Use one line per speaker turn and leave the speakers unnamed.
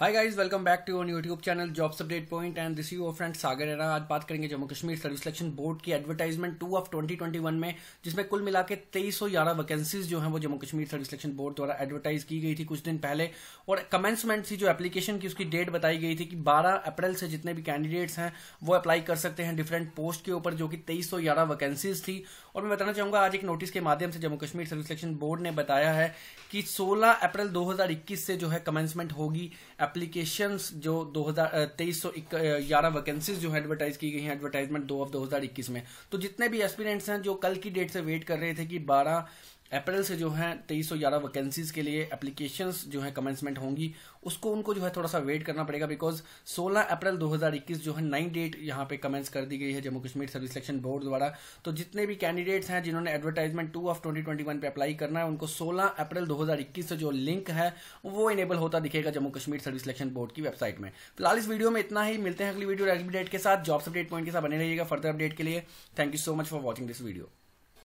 hi guys welcome back to on YouTube channel jobs update point and this you friend Sagar एरा आज बात करेंगे Jammu Kashmir service selection board की advertisement two of 2021 में जिसमें कुल मिला के तेईस वैकेंसीज जो है वो Jammu Kashmir service selection board द्वारा एडवर्टाइज की गई थी कुछ दिन पहले और कमेंसमेंट थी जो एप्लीकेशन की उसकी डेट बताई गई थी कि बारह अप्रैल से जितने भी कैंडिडेट्स हैं वो अप्लाई कर सकते हैं डिफरेंट पोस्ट के ऊपर जो कि तेईस वैकेंसीज थी और मैं बताना चाहूंगा आज एक नोटिस के माध्यम से Jammu Kashmir service selection board ने बताया है कि सोलह अप्रैल दो से जो है कमेंसमेंट होगी एप्लीकेशन जो दो हजार तेईस सौ वैकेंसीज जो है एडवर्टाइज की गई है एडवर्टाइजमेंट दो ऑफ 2021 में तो जितने भी एस्पिरेंट्स हैं जो कल की डेट से वेट कर रहे थे कि बारह अप्रैल से जो है तेईस सौ ग्यारह वैकेंसीज के लिए एप्लीकेशन जो है कमेंसमेंट होंगी उसको उनको जो है थोड़ा सा वेट करना पड़ेगा बिकॉज 16 अप्रैल 2021 जो है नई डेट यहाँ पे कमेंस कर दी गई है Jammu Kashmir service selection board द्वारा तो जितने भी कैंडिडेट्स हैं जिन्होंने एडवर्टाइजमेंट टू ऑफ 2021 पे अप्लाई करना है उनको 16 अप्रैल 2021 से जो लिंक है वो इनेबल होता दिखेगा Jammu Kashmir service selection board की वेबसाइट में फिलहाल इस वीडियो में इतना ही मिलते हैं अगली वीडियो डेट के साथ जॉब्स अपडेट पॉइंट के साथ बने रहिएगा फर्दर अपडेट के लिए thank you so much for watching this video